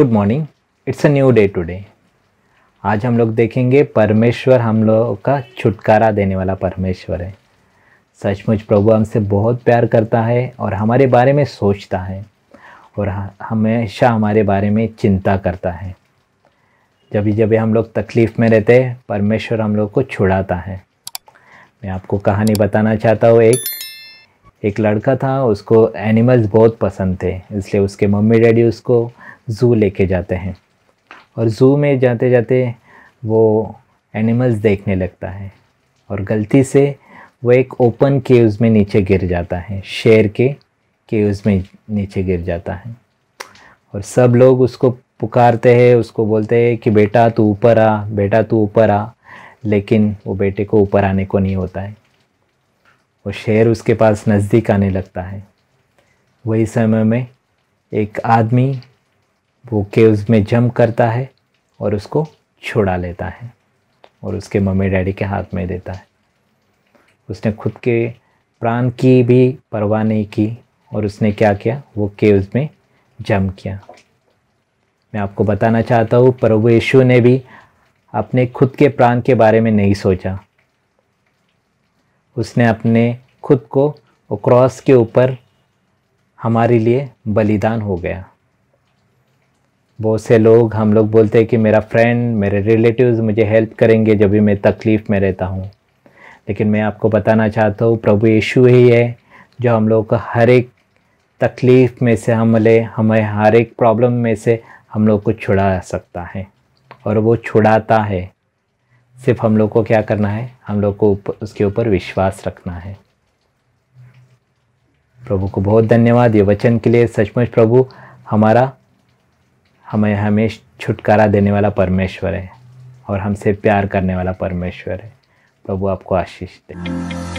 good morning it's a new day today आज हम लोग देखेंगे परमेश्वर हम लोगों का छुटकारा देने वाला परमेश्वर है सचमुच प्रभु हमसे बहुत प्यार करता है और हमारे बारे में सोचता है और हमेशा हमारे बारे में चिंता करता है जब भी जब हम लोग तकलीफ़ में रहते हैं परमेश्वर हम लोग को छुड़ाता है मैं आपको कहानी बताना चाहता हूँ एक एक लड़का था उसको एनिमल्स बहुत पसंद थे इसलिए उसके मम्मी डैडी उसको ज़ू लेके जाते हैं और ज़ू में जाते जाते वो एनिमल्स देखने लगता है और गलती से वो एक ओपन केव्स में नीचे गिर जाता है शेर के केव्स में नीचे गिर जाता है और सब लोग उसको पुकारते हैं उसको बोलते हैं कि बेटा तू ऊपर आ बेटा तू ऊपर आ लेकिन वो बेटे को ऊपर आने को नहीं होता है वो शेर उसके पास नज़दीक आने लगता है वही समय में एक आदमी वो केव्स में जंप करता है और उसको छुड़ा लेता है और उसके मम्मी डैडी के हाथ में देता है उसने खुद के प्राण की भी परवाह नहीं की और उसने क्या किया वो केव्स में जंप किया मैं आपको बताना चाहता हूँ प्रभु यीशु ने भी अपने खुद के प्राण के बारे में नहीं सोचा उसने अपने खुद को क्रॉस के ऊपर हमारे लिए बलिदान हो गया बहुत से लोग हम लोग बोलते हैं कि मेरा फ्रेंड मेरे रिलेटिव्स मुझे हेल्प करेंगे जब भी मैं तकलीफ़ में रहता हूँ लेकिन मैं आपको बताना चाहता हूँ प्रभु यीशु ही है जो हम लोग को हर एक तकलीफ़ में से हमले हमें हर एक प्रॉब्लम में से हम लोग को छुड़ा सकता है और वो छुड़ाता है सिर्फ हम लोग को क्या करना है हम लोग को उप, उसके ऊपर विश्वास रखना है प्रभु को बहुत धन्यवाद ये वचन के लिए सचमुच प्रभु हमारा हमें हमें छुटकारा देने वाला परमेश्वर है और हमसे प्यार करने वाला परमेश्वर है प्रभु आपको आशीष दे